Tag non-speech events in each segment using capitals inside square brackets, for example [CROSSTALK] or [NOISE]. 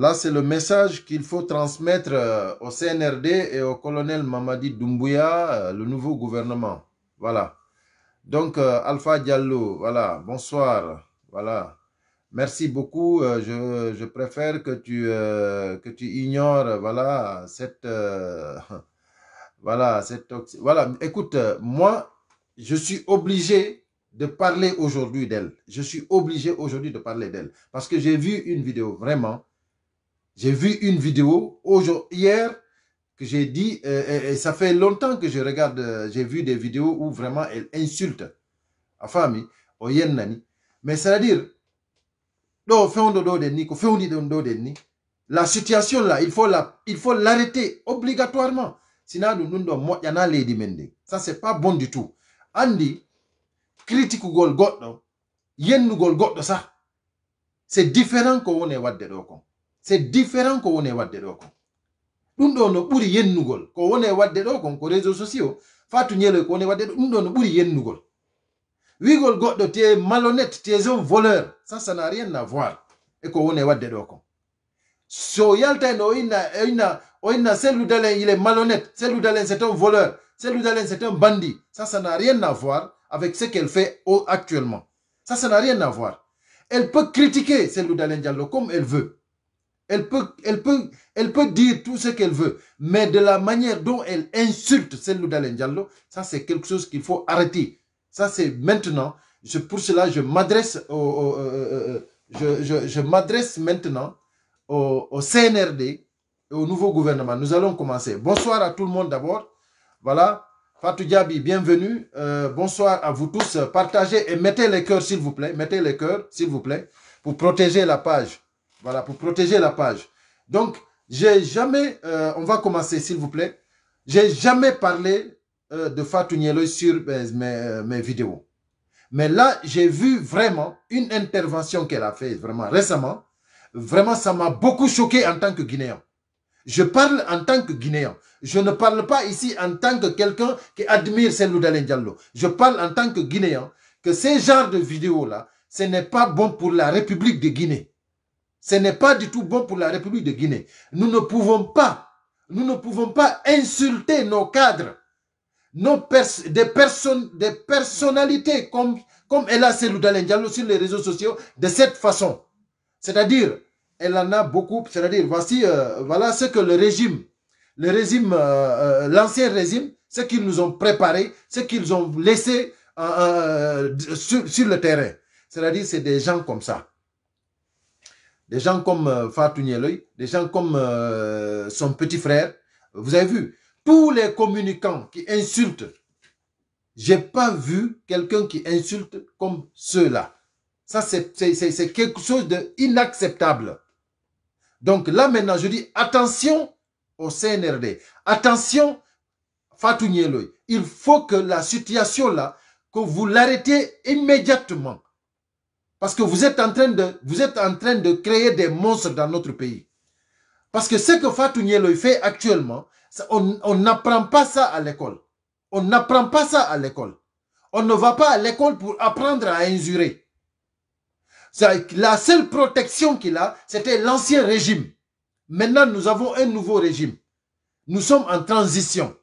Là, c'est le message qu'il faut transmettre euh, au CNRD et au colonel Mamadi Doumbouya, euh, le nouveau gouvernement. Voilà. Donc, euh, Alpha Diallo, voilà, bonsoir. Voilà. Merci beaucoup. Je, préfère que tu, que tu ignores, voilà, cette... [LAUGHS] voilà, cette... Voilà, écoute, moi, je suis obligé de parler aujourd'hui d'elle. Je suis obligé aujourd'hui de parler d'elle. Parce que j'ai vu une vidéo, vraiment j'ai vu une vidéo hier que j'ai dit, euh, euh, et, ça fait longtemps que je regarde, euh, j'ai vu des vidéos où vraiment elle insulte la famille, nani. Mais c'est-à-dire, la situation là, il faut la, il faut l'arrêter obligatoirement. Sinon, nous nous y en a les demander. Ça c'est pas bon du tout. Andy, critique gol god, yen gol god ça. C'est différent qu'on est wadde c'est différent ko woni e wadde ɗo kon ɗum ɗo no buri yennugol ko woné e wadde ɗo kon ko réseaux sociaux fatu ñeloy ko woni e wadde dum do no buri yennugol wigol goddo te malhonnête tes un voleur ça ça n'a rien à voir e ko woni e wadde ɗo kon so yalta en o ina inna o inna il est malhonnête selludalen c'est un voleur selludalen c'est un bandit ça ça n'a rien à voir avec ce qu'elle fait actuellement ça ça n'a rien à voir elle peut critiquer selludalen diallo comme elle veut elle peut, elle peut, elle peut dire tout ce qu'elle veut, mais de la manière dont elle insulte celle d'Alain Diallo, ça c'est quelque chose qu'il faut arrêter. Ça c'est maintenant. Je, pour cela, je m'adresse euh, euh, euh, je, m'adresse maintenant au, CNRD et au nouveau gouvernement. Nous allons commencer. Bonsoir à tout le monde d'abord. Voilà. Fatou Diaby, bienvenue. bonsoir à vous tous. Partagez et mettez les cœurs, s'il vous plaît. Mettez les cœurs, s'il vous plaît, pour protéger la page. Voilà, pour protéger la page. Donc, j'ai jamais, euh, on va commencer s'il vous plaît, j'ai jamais parlé euh, de Fatou Nielo sur euh, mes, vidéos. Mais là, j'ai vu vraiment une intervention qu'elle a faite vraiment récemment. Vraiment, ça m'a beaucoup choqué en tant que Guinéen. Je parle en tant que Guinéen. Je ne parle pas ici en tant que quelqu'un qui admire Selou Dalen Diallo. Je parle en tant que Guinéen que ce genre de vidéos-là, ce n'est pas bon pour la République de Guinée. Ce n'est pas du tout bon pour la République de Guinée. Nous ne pouvons pas, nous ne pouvons pas insulter nos cadres, nos des, des personnalités comme, comme Ella Seloudalen Diallo sur les réseaux sociaux de cette façon. C'est-à-dire, elle en a beaucoup, c'est-à-dire, voici, euh, voilà ce que le régime, le régime, euh, euh, l'ancien régime, ce qu'ils nous ont préparé, ce qu'ils ont laissé sur le terrain. C'est-à-dire, c'est des gens comme ça des gens comme euh, Fatou Nieloy, des gens comme euh, son petit frère. Vous avez vu, tous les communicants qui insultent, je n'ai pas vu quelqu'un qui insulte comme ceux-là. Ça, c'est quelque chose d'inacceptable. Donc là, maintenant, je dis attention au CNRD. Attention, Fatou Nieloy. Il faut que la situation là, que vous l'arrêtez immédiatement. Parce que vous êtes en train de, vous êtes en train de créer des monstres dans notre pays. Parce que ce que Fatou le fait actuellement, on n'apprend pas ça à l'école. On n'apprend pas ça à l'école. On ne va pas à l'école pour apprendre à insurer. La seule protection qu'il a, c'était l'ancien régime. Maintenant, nous avons un nouveau régime. Nous sommes en transition.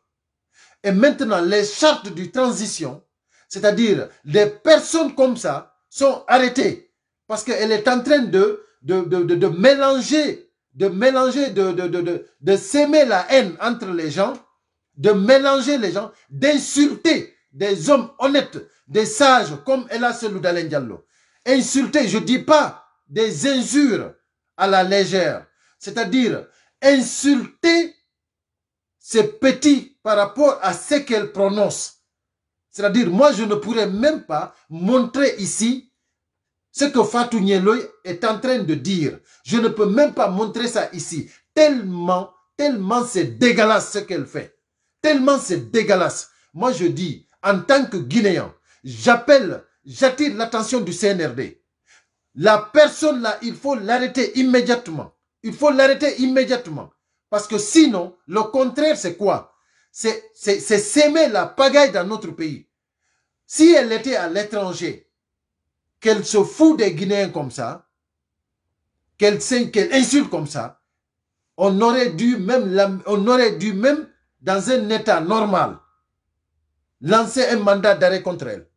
Et maintenant, les chartes du transition, c'est-à-dire des personnes comme ça, sont arrêtés parce qu'elle est en train de, de, mélanger, de mélanger, de, de, s'aimer la haine entre les gens, de mélanger les gens, d'insulter des hommes honnêtes, des sages comme celui' Seloudalen Diallo. Insulter, je ne dis pas des injures à la légère, c'est-à-dire insulter ces petits par rapport à ce qu'elle prononce. C'est-à-dire, moi, je ne pourrais même pas montrer ici ce que Fatou Nieloy est en train de dire. Je ne peux même pas montrer ça ici. Tellement, tellement c'est dégueulasse ce qu'elle fait. Tellement c'est dégueulasse. Moi, je dis, en tant que Guinéen, j'appelle, j'attire l'attention du CNRD. La personne là, il faut l'arrêter immédiatement. Il faut l'arrêter immédiatement. Parce que sinon, le contraire, c'est quoi C'est s'aimer la pagaille dans notre pays. Si elle était à l'étranger, qu'elle se fout des Guinéens comme ça, qu'elle qu'elle insulte comme ça, on aurait dû même, on aurait dû même dans un état normal, lancer un mandat d'arrêt contre elle.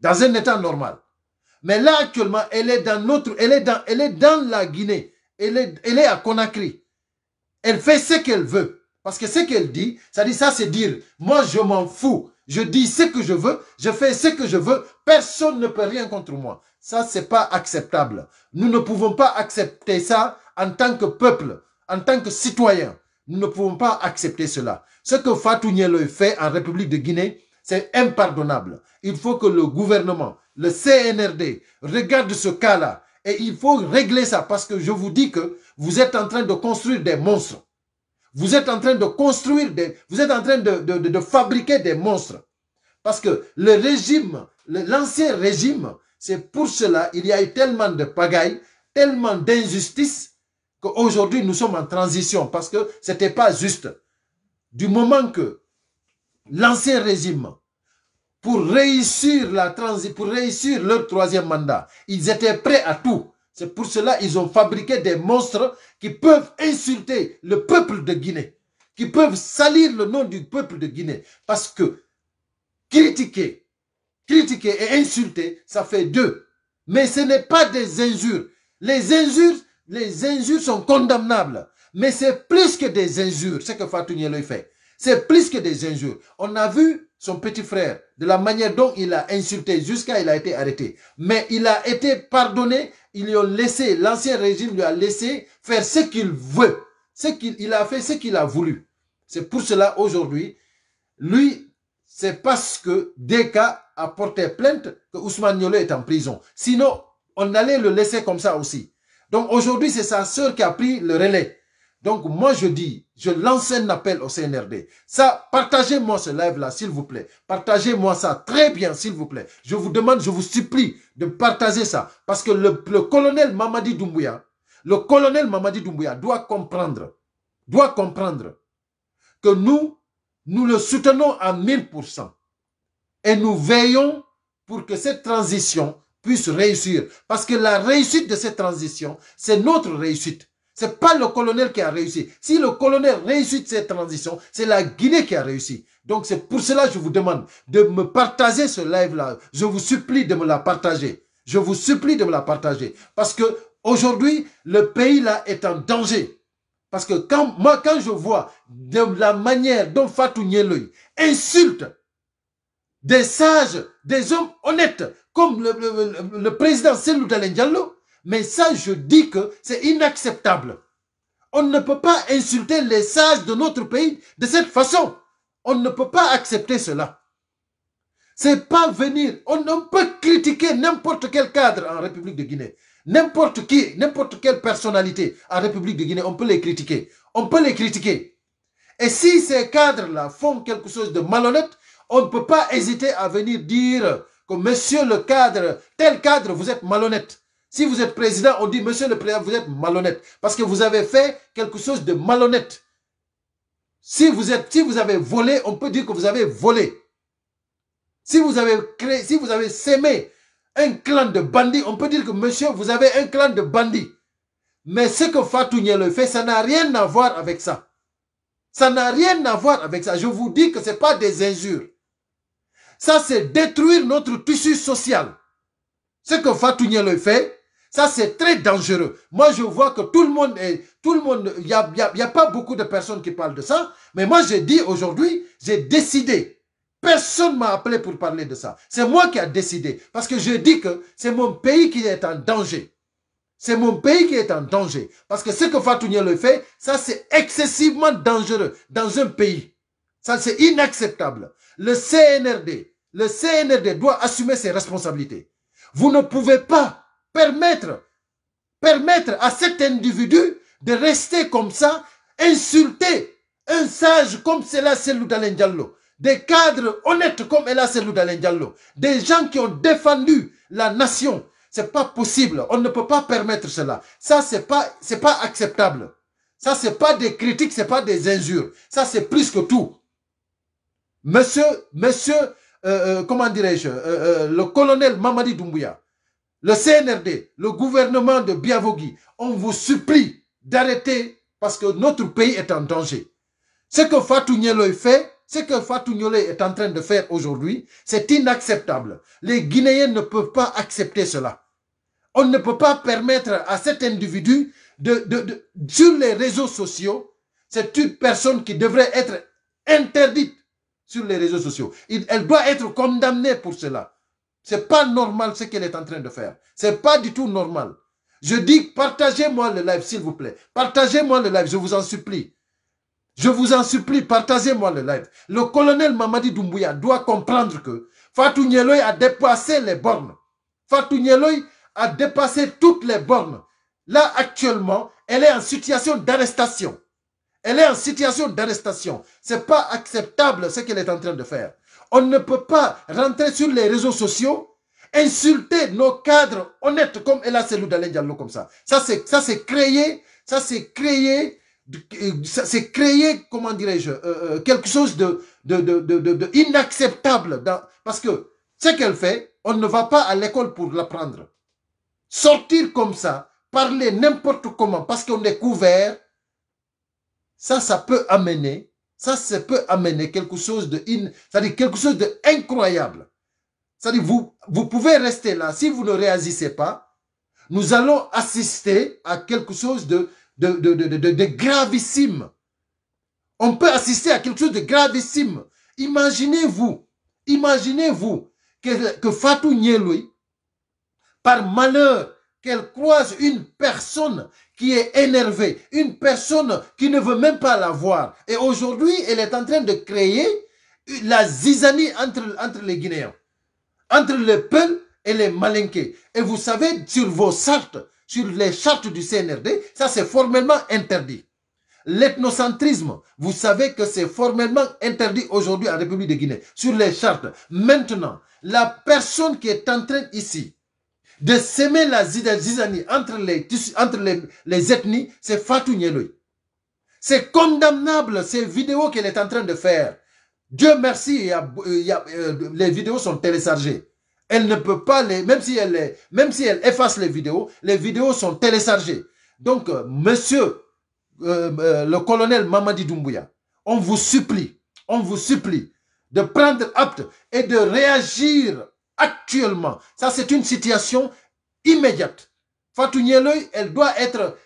Dans un état normal. Mais là, actuellement, elle est dans notre, elle est dans, elle est dans la Guinée. Elle est, elle est à Conakry. Elle fait ce qu'elle veut. Parce que ce qu'elle dit, ça dit ça, c'est dire, moi, je m'en fous. Je dis ce que je veux, je fais ce que je veux, personne ne peut rien contre moi. Ça, c'est pas acceptable. Nous ne pouvons pas accepter ça en tant que peuple, en tant que citoyen. Nous ne pouvons pas accepter cela. Ce que Fatou Nielo fait en République de Guinée, c'est impardonnable. Il faut que le gouvernement, le CNRD, regarde ce cas-là. Et il faut régler ça parce que je vous dis que vous êtes en train de construire des monstres. Vous êtes en train de construire vous êtes en train de, fabriquer des monstres. Parce que le régime, l'ancien régime, c'est pour cela qu'il y a eu tellement de pagailles, tellement d'injustices qu'aujourd'hui nous sommes en transition parce que ce n'était pas juste. Du moment que l'ancien régime, pour réussir la pour réussir leur troisième mandat, ils étaient prêts à tout. C'est pour cela qu'ils ont fabriqué des monstres qui peuvent insulter le peuple de Guinée, qui peuvent salir le nom du peuple de Guinée. Parce que critiquer, critiquer et insulter, ça fait deux. Mais ce n'est pas des injures. Les injures, les injures sont condamnables. Mais c'est plus que des injures, ce que Fatou Nielou fait. C'est plus que des injures. On a vu son petit frère, de la manière dont il a insulté jusqu'à il a été arrêté. Mais il a été pardonné, il lui a laissé, l'ancien régime lui a laissé faire ce qu'il veut. Ce qu'il il a fait ce qu'il a voulu. C'est pour cela aujourd'hui, lui, c'est parce que Deka a porté plainte que Ousmane Niolo est en prison. Sinon, on allait le laisser comme ça aussi. Donc aujourd'hui, c'est sa sœur qui a pris le relais. Donc, moi, je dis, je lance un appel au CNRD. Ça, partagez-moi ce live-là, s'il vous plaît. Partagez-moi ça très bien, s'il vous plaît. Je vous demande, je vous supplie de partager ça. Parce que le, le colonel Mamadi Doumbouya, le colonel Mamadi Doumbouya doit comprendre, doit comprendre que nous, nous le soutenons à 1000%. Et nous veillons pour que cette transition puisse réussir. Parce que la réussite de cette transition, c'est notre réussite n'est pas le colonel qui a réussi. Si le colonel réussit cette transition, c'est la Guinée qui a réussi. Donc c'est pour cela que je vous demande de me partager ce live-là. Je vous supplie de me la partager. Je vous supplie de me la partager. Parce que aujourd'hui, le pays-là est en danger. Parce que quand, moi, quand je vois de la manière dont Fatou Nyeloy insulte des sages, des hommes honnêtes, comme le, président Selou Diallo, mais ça, je dis que c'est inacceptable. On ne peut pas insulter les sages de notre pays de cette façon. On ne peut pas accepter cela. C'est pas venir. On, ne peut critiquer n'importe quel cadre en République de Guinée. N'importe qui, n'importe quelle personnalité en République de Guinée, on peut les critiquer. On peut les critiquer. Et si ces cadres-là font quelque chose de malhonnête, on ne peut pas hésiter à venir dire que monsieur le cadre, tel cadre, vous êtes malhonnête. Si vous êtes président, on dit, monsieur le président, vous êtes malhonnête. Parce que vous avez fait quelque chose de malhonnête. Si vous, êtes, si vous avez volé, on peut dire que vous avez volé. Si vous avez créé, si vous avez sémé un clan de bandits, on peut dire que monsieur, vous avez un clan de bandits. Mais ce que Fatou le fait, ça n'a rien à voir avec ça. Ça n'a rien à voir avec ça. Je vous dis que ce n'est pas des injures. Ça, c'est détruire notre tissu social. Ce que Fatou le fait, ça, c'est très dangereux. Moi, je vois que tout le monde est, tout le monde, il n'y a, y pas beaucoup de personnes qui parlent de ça. Mais moi, j'ai dit aujourd'hui, j'ai décidé. Personne m'a appelé pour parler de ça. C'est moi qui a décidé. Parce que je dis que c'est mon pays qui est en danger. C'est mon pays qui est en danger. Parce que ce que Fatou le fait, ça c'est excessivement dangereux dans un pays. Ça c'est inacceptable. Le CNRD, le CNRD doit assumer ses responsabilités. Vous ne pouvez pas permettre, permettre à cet individu de rester comme ça, insulter un sage comme cela, c'est le Diallo, des cadres honnêtes comme Ella le Diallo, des gens qui ont défendu la nation. C'est pas possible. On ne peut pas permettre cela. Ça, c'est pas, c'est pas acceptable. Ça, c'est pas des critiques, c'est pas des injures. Ça, c'est plus que tout. Monsieur, monsieur, euh, euh, comment dirais-je, euh, le colonel Mamadi Doumbouya, le CNRD, le gouvernement de Biavogui, on vous supplie d'arrêter parce que notre pays est en danger. Ce que Fatou Nieloi fait, ce que Fatou est en train de faire aujourd'hui, c'est inacceptable. Les Guinéens ne peuvent pas accepter cela. On ne peut pas permettre à cet individu de, sur les réseaux sociaux, c'est une personne qui devrait être interdite sur les réseaux sociaux. elle doit être condamnée pour cela. C'est pas normal ce qu'elle est en train de faire. C'est pas du tout normal. Je dis, partagez-moi le live, s'il vous plaît. Partagez-moi le live, je vous en supplie. Je vous en supplie, partagez-moi le live. Le colonel Mamadi Doumbouya doit comprendre que Fatou Nieloy a dépassé les bornes. Fatou Nieloy a dépassé toutes les bornes. Là, actuellement, elle est en situation d'arrestation. Elle est en situation d'arrestation. C'est pas acceptable ce qu'elle est en train de faire. On ne peut pas rentrer sur les réseaux sociaux, insulter nos cadres honnêtes comme Ella d'Alen Diallo comme ça. Ça, c'est, ça, c'est créé, ça, c'est créé c'est créer, comment dirais-je, euh, euh, quelque chose de, de, de, de inacceptable. Dans, parce que ce qu'elle fait, on ne va pas à l'école pour l'apprendre. Sortir comme ça, parler n'importe comment, parce qu'on est couvert, ça, ça peut amener ça, peut amener quelque chose de in, ça quelque chose d'incroyable. Ça dit vous, vous pouvez rester là. Si vous ne réagissez pas, nous allons assister à quelque chose de, de, gravissime. On peut assister à quelque chose de gravissime. Imaginez-vous, imaginez-vous que, que Fatou Nieloui, par malheur, qu'elle croise une personne qui est énervée, une personne qui ne veut même pas la voir. Et aujourd'hui, elle est en train de créer la zizanie entre, entre les Guinéens, entre les Peuls et les Malinqués. Et vous savez, sur vos chartes, sur les chartes du CNRD, ça c'est formellement interdit. L'ethnocentrisme, vous savez que c'est formellement interdit aujourd'hui en République de Guinée, sur les chartes. Maintenant, la personne qui est en train ici de semer la zizanie entre les, entre les, ethnies, c'est Fatou lui. C'est condamnable ces vidéos qu'elle est en train de faire. Dieu merci, euh, les vidéos sont téléchargées. Elle ne peut pas les, même si elle même si elle efface les vidéos, les vidéos sont téléchargées. Donc, euh, monsieur euh, le colonel Mamadi Doumbouya, on vous supplie, on vous supplie de prendre acte et de réagir actuellement. Ça, c'est une situation immédiate. Fatou elle doit être,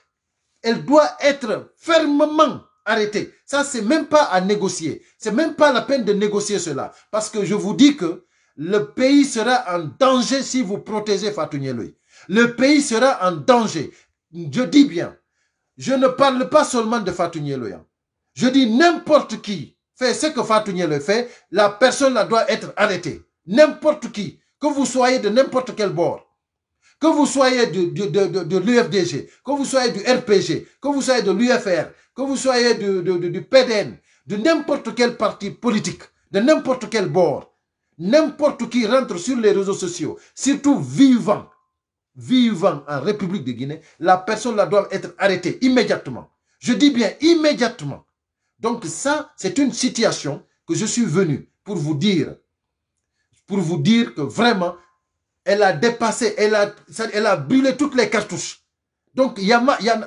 elle doit être fermement arrêtée. Ça, c'est même pas à négocier. C'est même pas la peine de négocier cela. Parce que je vous dis que le pays sera en danger si vous protégez Fatou Le pays sera en danger. Je dis bien. Je ne parle pas seulement de Fatou hein. Je dis n'importe qui fait ce que Fatou fait, la personne doit être arrêtée. N'importe qui que vous soyez de n'importe quel bord, que vous soyez de, de, de l'UFDG, que vous soyez du RPG, que vous soyez de l'UFR, que vous soyez du, du PDN, de n'importe quel parti politique, de n'importe quel bord, n'importe qui rentre sur les réseaux sociaux, surtout vivant, vivant en République de Guinée, la personne là doit être arrêtée immédiatement. Je dis bien immédiatement. Donc ça, c'est une situation que je suis venu pour vous dire pour vous dire que vraiment, elle a dépassé, elle a, elle a brûlé toutes les cartouches. Donc,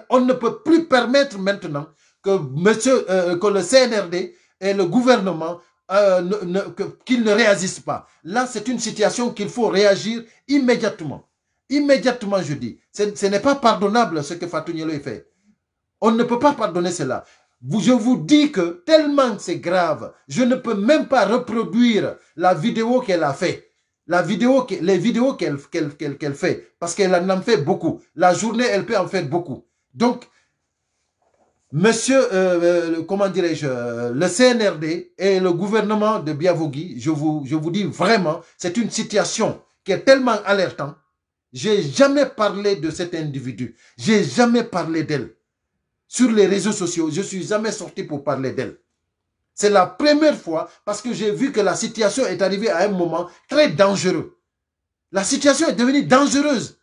on ne peut plus permettre maintenant que, monsieur, euh, que le CNRD et le gouvernement euh, ne réagissent pas. Là, c'est une situation qu'il faut réagir immédiatement. Immédiatement, je dis. Ce n'est pas pardonnable ce que Fatou Nielo fait. On ne peut pas pardonner cela. Je vous dis que tellement c'est grave, je ne peux même pas reproduire la vidéo qu'elle a fait. La vidéo, les vidéos qu'elle fait, parce qu'elle en fait beaucoup. La journée, elle peut en faire beaucoup. Donc, monsieur, euh, euh, comment dirais-je, euh, le CNRD et le gouvernement de Biavogui, je vous, je vous dis vraiment, c'est une situation qui est tellement alertante. J'ai jamais parlé de cet individu. J'ai jamais parlé d'elle sur les réseaux sociaux. Je ne suis jamais sorti pour parler d'elle. C'est la première fois parce que j'ai vu que la situation est arrivée à un moment très dangereux. La situation est devenue dangereuse.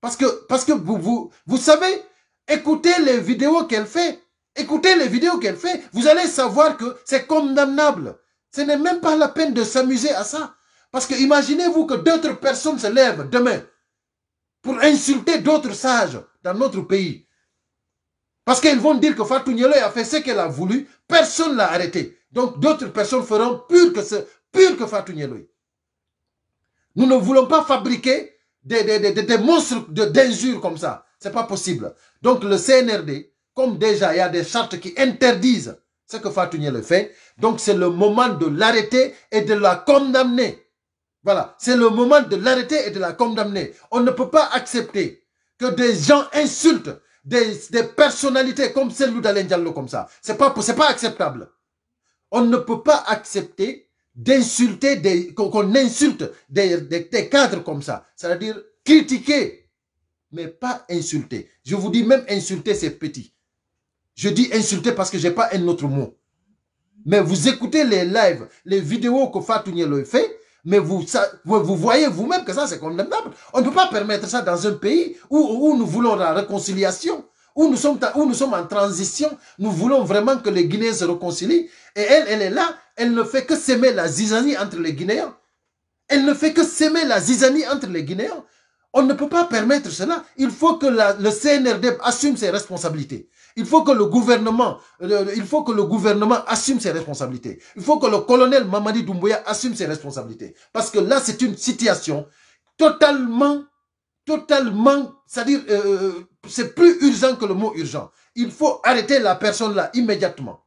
Parce que, parce que vous, vous, vous savez, écoutez les vidéos qu'elle fait. Écoutez les vidéos qu'elle fait. Vous allez savoir que c'est condamnable. Ce n'est même pas la peine de s'amuser à ça. Parce que imaginez-vous que d'autres personnes se lèvent demain pour insulter d'autres sages dans notre pays. Parce qu'ils vont dire que Fatou Nielou a fait ce qu'elle a voulu, personne ne l'a arrêté. Donc d'autres personnes feront pire que, ce, pire que Fatou Nous ne voulons pas fabriquer des, des, des, des monstres d'injures comme ça. Ce n'est pas possible. Donc le CNRD, comme déjà il y a des chartes qui interdisent ce que Fatou Nielou fait, donc c'est le moment de l'arrêter et de la condamner. Voilà, c'est le moment de l'arrêter et de la condamner. On ne peut pas accepter que des gens insultent des, personnalités comme celle d'Alain Diallo comme ça. C'est pas, pas acceptable. On ne peut pas accepter d'insulter qu'on insulte des, cadres comme ça. C'est-à-dire critiquer, mais pas insulter. Je vous dis même insulter, c'est petit. Je dis insulter parce que je n'ai pas un autre mot. Mais vous écoutez les lives, les vidéos que Fatou Nielo fait, mais vous, vous, voyez vous-même que ça, c'est condamnable. On ne peut pas permettre ça dans un pays où, où nous voulons la réconciliation, où nous, sommes, où nous sommes en transition. Nous voulons vraiment que les Guinéens se réconcilient. Et elle, elle est là. Elle ne fait que s'aimer la zizanie entre les Guinéens. Elle ne fait que s'aimer la zizanie entre les Guinéens. On ne peut pas permettre cela. Il faut que le CNRD assume ses responsabilités. Il faut que le gouvernement, il faut que le gouvernement assume ses responsabilités. Il faut que le colonel Mamadi Doumbouya assume ses responsabilités. Parce que là, c'est une situation totalement, totalement, c'est-à-dire, euh, euh, c'est plus urgent que le mot urgent. Il faut arrêter la personne là immédiatement.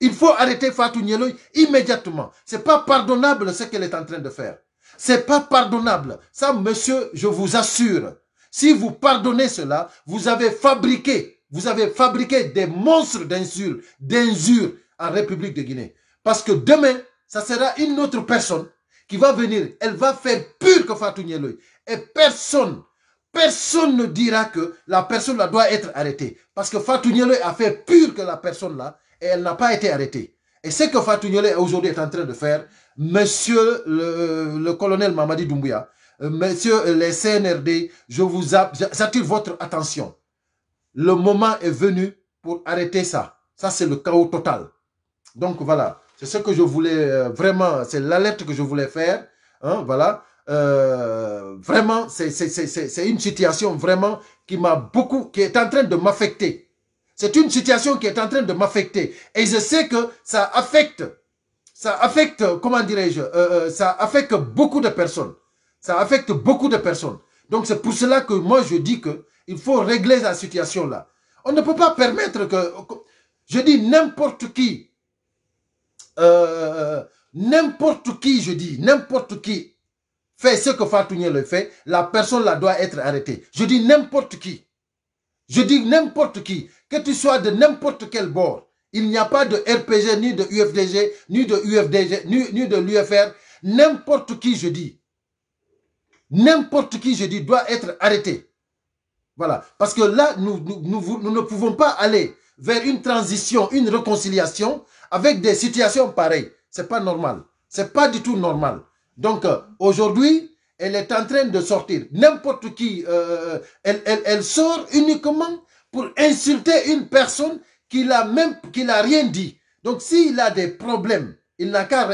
Il faut arrêter Fatou Nieloui immédiatement. C'est pas pardonnable ce qu'elle est en train de faire. C'est pas pardonnable. Ça, monsieur, je vous assure. Si vous pardonnez cela, vous avez fabriqué vous avez fabriqué des monstres d'insur, d'insur en République de Guinée. Parce que demain, ça sera une autre personne qui va venir. Elle va faire pur que Fatou Nielou. Et personne, personne ne dira que la personne là doit être arrêtée. Parce que Fatou Nielou a fait pur que la personne là et elle n'a pas été arrêtée. Et ce que Fatou Nielou aujourd'hui est en train de faire, monsieur le, colonel Mamadi Doumbouya, euh, monsieur les CNRD, je vous attire votre attention. Le moment est venu pour arrêter ça. Ça, c'est le chaos total. Donc voilà, c'est ce que je voulais euh, vraiment, c'est l'alerte que je voulais faire. Hein, voilà, euh, vraiment, c'est une situation vraiment qui m'a beaucoup, qui est en train de m'affecter. C'est une situation qui est en train de m'affecter. Et je sais que ça affecte, ça affecte, comment dirais-je, euh, ça affecte beaucoup de personnes. Ça affecte beaucoup de personnes. Donc c'est pour cela que moi je dis que il faut régler la situation-là. On ne peut pas permettre que, je dis n'importe qui, euh, n'importe qui, je dis, n'importe qui fait ce que Fatounier le fait, la personne là doit être arrêtée. Je dis n'importe qui. Je dis n'importe qui, que tu sois de n'importe quel bord. Il n'y a pas de RPG, ni de UFDG, ni de UFDG, ni de l'UFR. N'importe qui, je dis. N'importe qui, je dis, doit être arrêté. Voilà. Parce que là, nous, ne pouvons pas aller vers une transition, une réconciliation avec des situations pareilles. C'est pas normal. C'est pas du tout normal. Donc, euh, aujourd'hui, elle est en train de sortir. N'importe qui, euh, euh, elle, sort uniquement pour insulter une personne qui n'a même, qui rien dit. Donc, s'il a des problèmes, il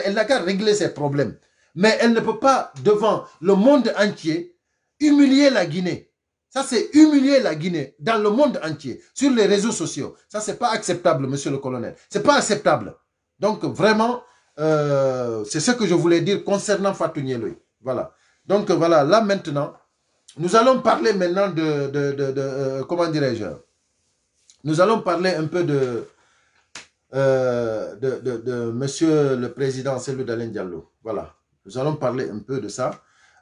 elle n'a qu'à régler ses problèmes. Mais elle ne peut pas, devant le monde entier, humilier la Guinée ça, c'est humilier la Guinée dans le monde entier, sur les réseaux sociaux. Ça, c'est pas acceptable, monsieur le colonel. C'est pas acceptable. Donc, vraiment, euh, c'est ce que je voulais dire concernant Fatou Nieloui. Voilà. Donc, voilà, là maintenant, nous allons parler maintenant de, de, euh, comment dirais-je, nous allons parler un peu de, euh, de, de, Monsieur le Président, celui d'Alain Diallo. Voilà, nous allons parler un peu de ça.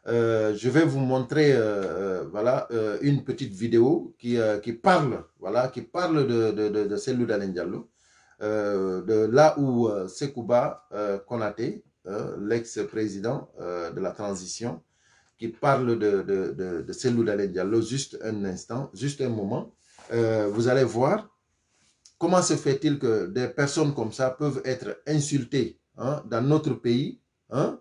Euh, je vais vous montrer euh, euh, voilà, une petite vidéo qui, qui, parle, voilà, qui parle de, de, de, de Diallo, de là où Sekouba Konaté, l'ex-président de la transition, qui parle de, de, de, Diallo juste un instant, juste un moment. vous allez voir comment se fait-il que des personnes comme ça peuvent être insultées hein, dans notre pays, hein,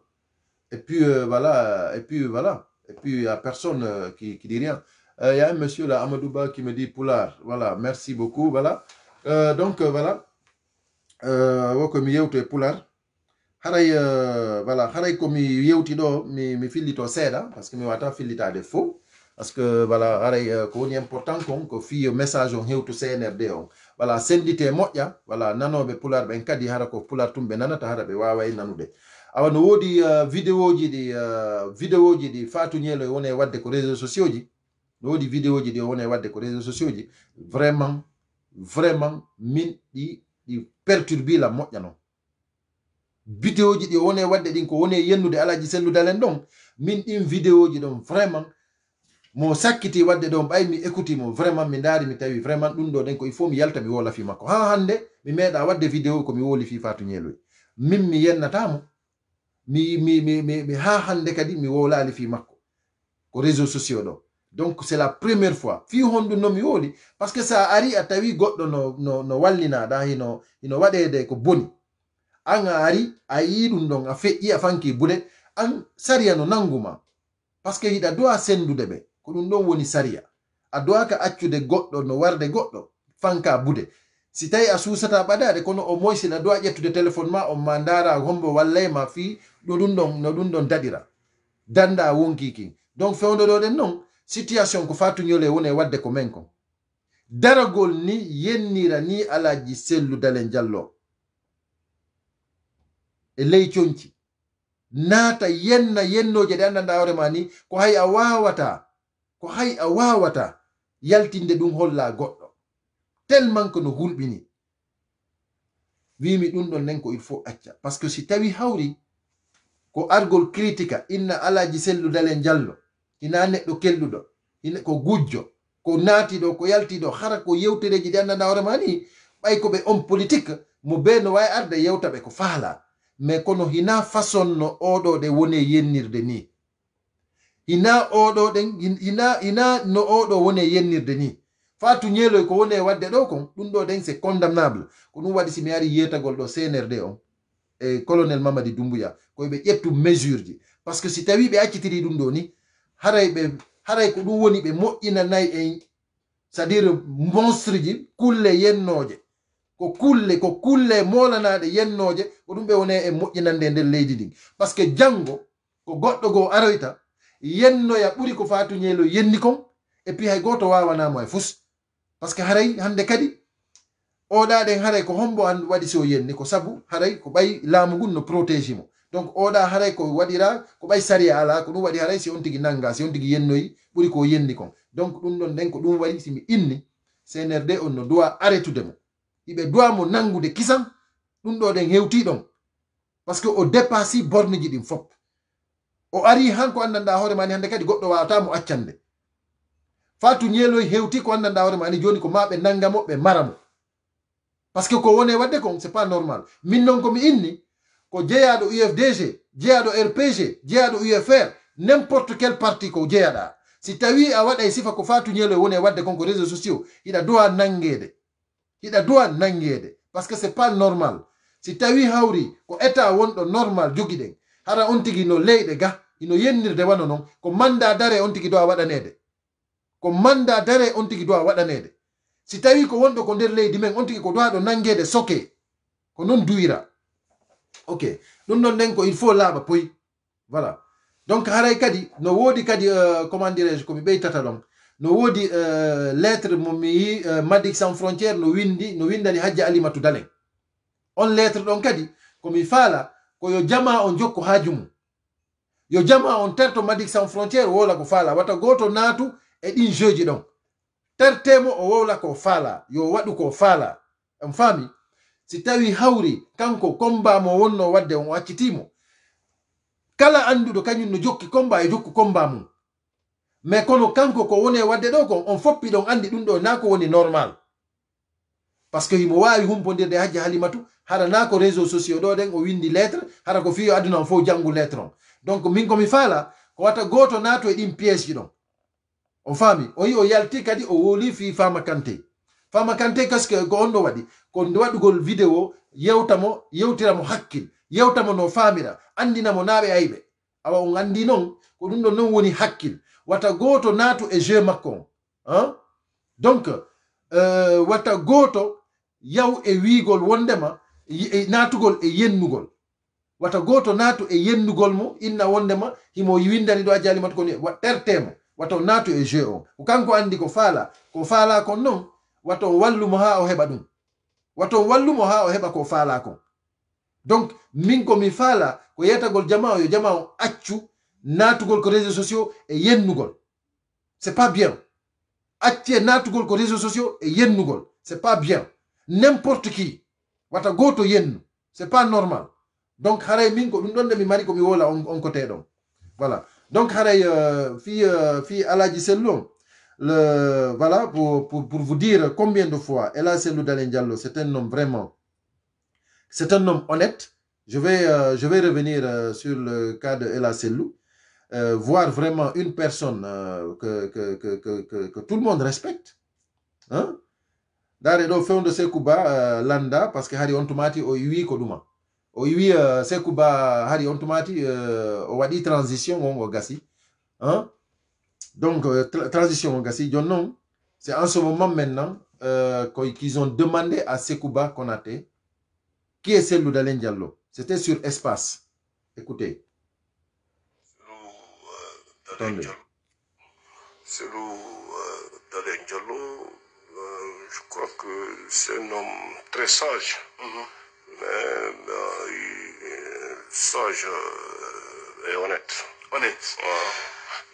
et puis euh, voilà, et puis voilà. Et puis il n'y a personne euh, qui, qui, dit rien. Euh, il euh, y a un monsieur là, Amadouba, qui me dit Poulard. Voilà, merci beaucoup. Voilà. Euh, donc euh, voilà. Wokomi yewte Poulard. Haray, voilà. Haray komi yewti do, mi, mi filito seda, parce que mi wata filita e défaut. Parce que voilà, haray ko important qu'on ko fi message on yewtu CNRD on. Voilà, sendite moƴƴa, voilà, be Poulard ben kadi hara ko Poulard tumbe ɓe nanata hara ɓe wawa nanude. awa no woodi uh, vidéoji ɗi uh, vidéoji ɗi fatu ñeelo e wona e wadde ko réseau sociau ji no woodi vidéoji ɗi wona e wadde ko réseau sociau ji vraiment vraiment min ɗi ɗi perturbila moƴƴa non vidéoji ɗi wona e wadde ɗin ko woni yennude alaji selludalen ɗon min ɗin vidéoji ɗon vraiment mo sakkiti wadde ɗon ɓay mi écoutimo vraiment mi daari mi tawi vraiment ɗum ɗo ɗen ko il faut mi yalta mi wolafi makko ha hande mi meeɗa wadde vidéo komi woli fi fatu ñeeloy min mi yennatamo mi mi mi mi mi ha hannde kadi mi wowlaali fii makko ko réseau sociaux ɗo donc c'est la première fois fii hondu no mi wooli par que so a ari a tawi goɗɗo no no no wallinaɗa hino hino waɗeede ko boni an a ari a yii ɗum ɗon a feƴƴi a fanki bude an sariya no nanguma parce que hiɗa dowa sendude ɓe ko ɗum ɗon woni sariya a dowaka accude goɗɗo no warde goɗɗo fanka bude si tawi a susata ɓadade kono o moy sina dowa ƴettude téléphone ma on ma ndara hombo ma fi ɗo ɗum ɗon no ɗum ɗon daɗira danda wonkiki donc fewdoɗoɗen noon situation ko fatuñole wone wadde ko men kon daragol ni yennira ni alaji selludalen jallo e ley conci naata yenna yennoje ɗe annda ndawre ma ni ko hay a wawata ko hay a wawata yaltinde ɗum holla goɗɗo tellement que no hulɓini wimi ɗum ɗon nden ko il faut acca par ce que si tawi hawri ko argol critica inna alaji selludal e njallo ina neɗɗo kelluɗo ko gujjo ko naatiɗo ko yaltiɗo hara ko yewtereji ɗi anndana orema ni ɓay ko ɓe on politique mo be no wawi arde yewta ɓe ko faala mais kono hina façon no oɗo ɗe woni e yennirde ni hina oɗo ɗen hina hina no oɗo woni e yennirde ni faa tu ñeeloy ko woni e wadde ɗo kon ɗum ɗo den c'est condamnable ko ɗum waɗi si mi ari yetagol ɗo cnrd on E colonel mamadi dumbuya koyeɓe ƴettu mesure ji par ce que si tawi ɓe accitiri ɗum ɗo ni haraɓe haray ko ɗum woni ɓe moƴƴinanayi e c' à dire monstre ji kulle yennooje ko kulle ko kulle moolanaaɗe yennooje ko ɗum ɓe wone e moƴƴinande e nder leydi ndin par ce que janngo ko goɗɗo goo aroyta yennoya ɓuri ko faatu ñeelo yenni kon e puis hay gooto waawanaamo e fus par ce que haray hannde kadi oɗaɗen haray ko hombo an waɗi so yenni ko sabu haray ko ɓay laamu ngun no protégé mo donc oɗa haray ko waɗira ko ɓay sariya ala ko ɗum waɗi haray si on tigi nanga si on tigi yennoyi ɓuri ko yenni kon donc ɗum ɗon nden ko ɗum waɗi simi inni cnrd on no duwa aretude mo iɓe duwa mo nangude kisan ɗum ɗo ɗen hewti ɗon par que o dépassi borne ji ɗin fop o ari han ko anndanɗa hoore mani hande kadi goɗɗo wawata mo accande fatu ñeeloy hewti ko anndanɗa hoore mani joni ko ma ɓe nanga mo ɓe mara mo par ce que ko wone e waɗde kon c'est pas normal min noon mi inni ko jeeyaɗo ufdg jeeyaɗo rpg jeeyaɗo ufr n'importe quel parti ko jeeyaɗa si tawi a waɗay e sifa ko fatu ñelo e woni e waɗde kon ko réseau sociaux hiɗa duwa nangede hiɗa duwa nangede par ce que c'est pas normal si tawi hawri ko état wonɗo normal jogi ɗen hara on tigi no leyɗe ga ino yennirde wano noon ko manda dare on tigi dowa waɗanede ko manda dare on tigi dowa waɗanede si tawi ko wonɓe ko nder leydi men on tigi ko dowaɗo nangede soke ko non duwira ok ɗum non nden ko il faut laaɓa poy voilà donc haray kadi no woodi kadi uh, comment dirais je komi ɓeytata ɗon no woodi uh, lettre momi yi uh, madik sans frontiére no windi no windani hajja alimatu dalen on lettre ɗon kadi komi faala ko yo jama on jokko haaju mum yo jama on terto madik sans frontiére wola ko faala wata goto naatu e ɗin jeuji ɗon tertemo o wawla ko fala yo waɗu ko fala en faami si tawi hawri kanko komba mo wonno wadde on accitimo kala anduɗo kañum no jokki komba e jokku komba mum mais kono kanko ko woni wadde ɗo kon on foppi ɗon andi ɗum ɗo na ko woni normal par ce que himo wawi humpodirde e hajji halimatu hara na ko réseau sociaux ɗo ɗen o windi lettre hara ko fiyo aduna on fof janngu lettre on donc min komi fala ko wata goto nato e ɗin piége ji ɗon o fami o yi o yalti kadi o woli fi fama kante fama kante kas kaske ko on wadi waɗi ko nde waɗugol vidéo yewtamo yewtiramo hakkil yewtamo no famira andina mo nabe aybe awa on andi non ko dum do non woni hakkil wata goto natu e jeu makko hein? donc euh wata goto yaw e wiigol wondema e naatugol e yennugol wata goto natu e yennugol mo inna wondema himo windani ɗo a jaali ni wa tertemo wato naatu e jeu o ko kanko andi ko faala ko faala kon non wato wallumo ha o heɓa ɗum wato wallumo ha o heɓa ko faala kon donc min ko mi faala ko yetagol jama o yo jama o accu naatugol ko réseaux sociaux e yennugol c'est pas bien acci e naatugol ko réseaux sociaux e yennugol c'est pas bien n'importe qui wata goto yennu c'est pas normal donc haray min ko ɗum ɗon nde mi mari ko mi wola on, on côté ɗon voilà donc xarey euh, euh, voilà pour pour pour vous dire combien de fois El Dalendiallo, Diallo c'est un homme vraiment c'est un homme honnête je vais euh, je vais revenir sur le cas de Ela voir vraiment une personne que que que que tout le monde respecte hein daare de fewnde landa parce que Harry on tumati au yui ko oui, oui uh, on hari euh, on tumati uh, o transition on va hein? donc euh, transition on gasi dire, non c'est en ce moment maintenant euh, qu'ils ont demandé à Sekouba Konate qui est celui d'Alain Diallo. C'était sur espace. Écoutez. Celui d'Alen Diallo, je crois que c'est un homme très sage. Mm-hmm sage et euh, honnête. Honnête.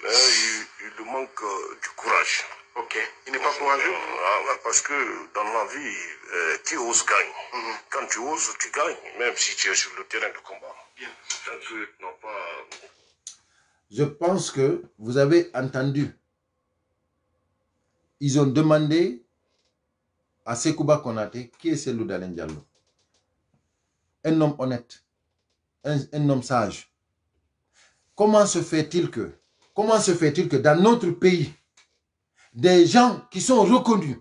Mais il, lui manque euh, du courage. Ok. Il n'est pas courageux euh, ah Parce que dans la vie, qui ose gagne. Mhm. Quand tu oses, tu gagnes, même si tu es sur le terrain de combat. Bien. pas... Je pense que vous avez entendu. Ils ont demandé à Sekouba Konate qui est celui d'Alain Diallo. Un homme honnête un, homme sage. Comment se fait-il que, comment se fait-il que dans notre pays, des gens qui sont reconnus,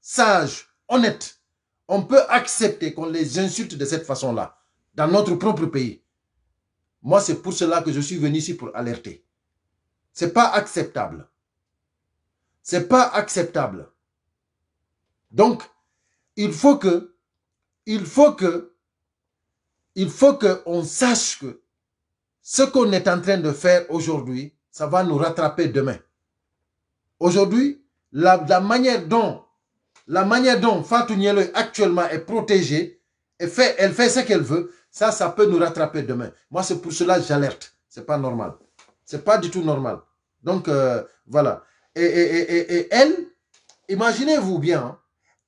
sages, honnêtes, on peut accepter qu'on les insulte de cette façon-là, dans notre propre pays. Moi, c'est pour cela que je suis venu ici pour alerter. C'est pas acceptable. C'est pas acceptable. Donc, il faut que, il faut que il faut qu'on sache que ce qu'on est en train de faire aujourd'hui, ça va nous rattraper demain. Aujourd'hui, la, manière dont la manière dont Fatou actuellement est protégée, elle fait ce qu'elle veut, ça, ça peut nous rattraper demain. Moi, c'est pour cela que j'alerte. C'est pas normal. C'est pas du tout normal. Donc, euh, voilà. et elle, imaginez-vous bien, hein,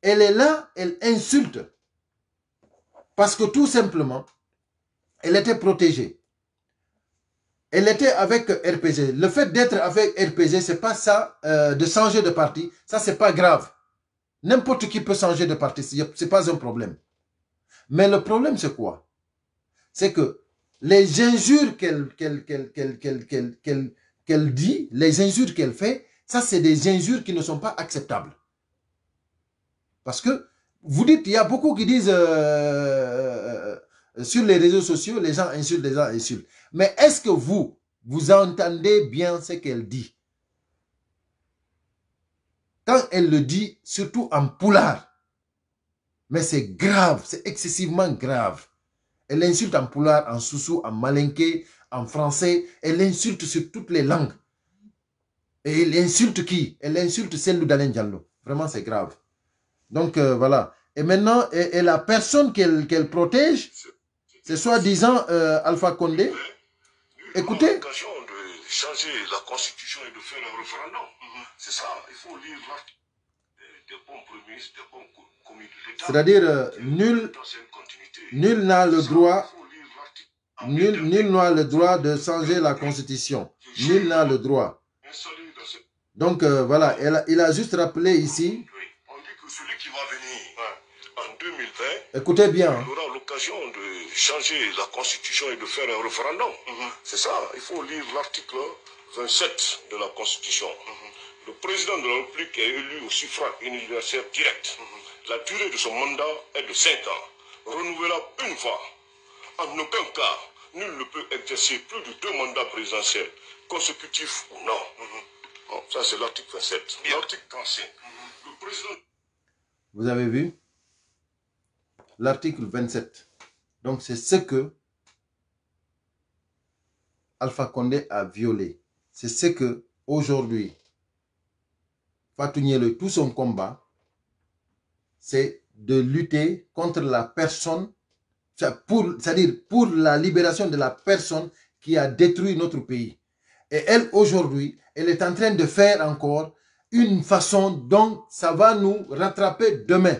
elle est là, elle insulte parce que tout simplement, elle était protégée. Elle était avec RPG. Le fait d'être avec RPG, c'est pas ça, euh, de changer de parti. Ça, c'est pas grave. N'importe qui peut changer de parti. Ce n'est pas un problème. Mais le problème, c'est quoi? C'est que les injures qu'elle dit, les injures qu'elle fait, ça, c'est des injures qui ne sont pas acceptables. Parce que vous dites, il y a beaucoup qui disent euh, euh, sur les réseaux sociaux, les gens insultent, les gens insultent. Mais est-ce que vous, vous entendez bien ce qu'elle dit Quand elle le dit, surtout en poulard, mais c'est grave, c'est excessivement grave. Elle insulte en poulard, en soussou, en malinqué, en français. Elle insulte sur toutes les langues. Et elle insulte qui Elle insulte celle d'Alen Diallo. Vraiment, c'est grave. Donc euh, voilà. Et maintenant, et, la personne qu'elle qu'elle protège, c'est soi-disant euh, Alpha Condé. Écoutez. de changer la constitution et de faire un référendum. Mhm. C'est ça, il faut lire des bons des bons C'est-à-dire, euh, nul nul n'a le droit nul, nul n'a le droit de changer la constitution. Nul n'a le droit. Donc euh, voilà, il a, il a juste rappelé ici celui qui va venir en 2020, écoutez bien, aura l'occasion de changer la constitution et de faire un référendum. Mm-hmm. C'est ça, il faut lire l'article 27 de la constitution. Mm-hmm. Le président de la République est élu au suffrage universel direct. Mm-hmm. La durée de son mandat est de 5 ans, renouvelable une fois. En aucun cas, nul ne peut exercer plus de deux mandats présidentiels, consécutifs ou non. ça, c'est l'article 27. L'article Le président... Vous avez vu l'article 27. Donc c'est ce que Alpha Condé a violé. C'est ce que aujourd'hui Fatou tout son combat, c'est de lutter contre la personne, c'est-à-dire pour la libération de la personne qui a détruit notre pays. Et elle, aujourd'hui, elle est en train de faire encore une façon dont ça va nous rattraper demain.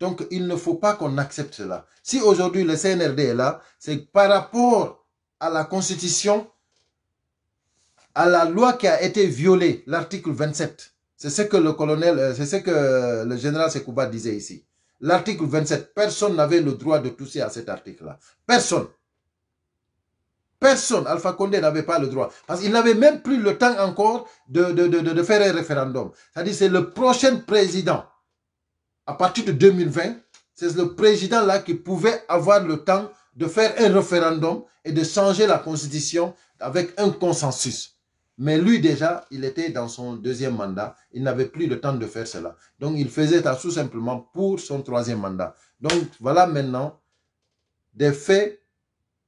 Donc, il ne faut pas qu'on accepte cela. Si aujourd'hui le CNRD est là, c'est par rapport à la Constitution, à la loi qui a été violée, l'article 27. C'est ce que le colonel, euh, c'est ce que euh, le général Sekouba disait ici. L'article 27, personne n'avait le droit de toucher à cet article-là. Personne. Personne, Alpha Condé n'avait pas le droit. Parce qu'il n'avait même plus le temps encore de, faire un référendum. C'est-à-dire c'est le prochain président. À partir de 2020, c'est le président-là qui pouvait avoir le temps de faire un référendum et de changer la constitution avec un consensus. Mais lui déjà, il était dans son deuxième mandat. Il n'avait plus le temps de faire cela. Donc il faisait ça tout simplement pour son troisième mandat. Donc voilà maintenant des faits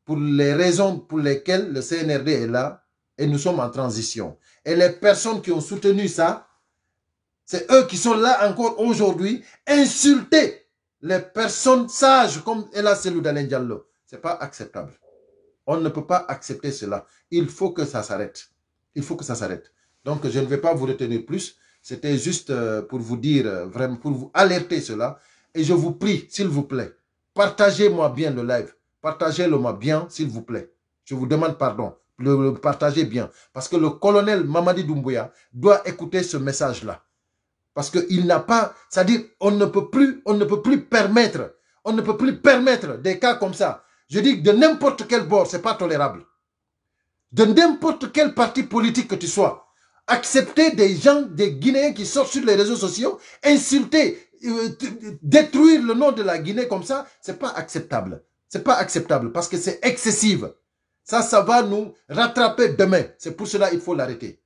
pour les raisons pour lesquelles le CNRD est là et nous sommes en transition. Et les personnes qui ont soutenu ça, c'est eux qui sont là encore aujourd'hui, insulter les personnes sages comme Ella Seloudalen Diallo. Ce n'est pas acceptable. On ne peut pas accepter cela. Il faut que ça s'arrête. Il faut que ça s'arrête. Donc, je ne vais pas vous retenir plus. C'était juste euh, pour vous dire, euh, vraiment, pour vous alerter cela. Et je vous prie, s'il vous plaît, partagez-moi bien le live. Partagez-le-moi bien, s'il vous plaît. Je vous demande pardon. Le, partagez bien. Parce que le colonel Mamadi Doumbouya doit écouter ce message-là. Parce qu'il n'a pas... C'est-à-dire, on ne peut plus, on ne peut plus permettre, on ne peut plus permettre des cas comme ça. Je dis de n'importe quel bord, ce n'est pas tolérable. De n'importe quel parti politique que tu sois, accepter des gens, des Guinéens qui sortent sur les réseaux sociaux, insulter, euh, détruire le nom de la Guinée comme ça, ce n'est pas acceptable. C'est pas acceptable parce que c'est excessif. Ça, ça va nous rattraper demain. C'est pour cela qu'il faut l'arrêter.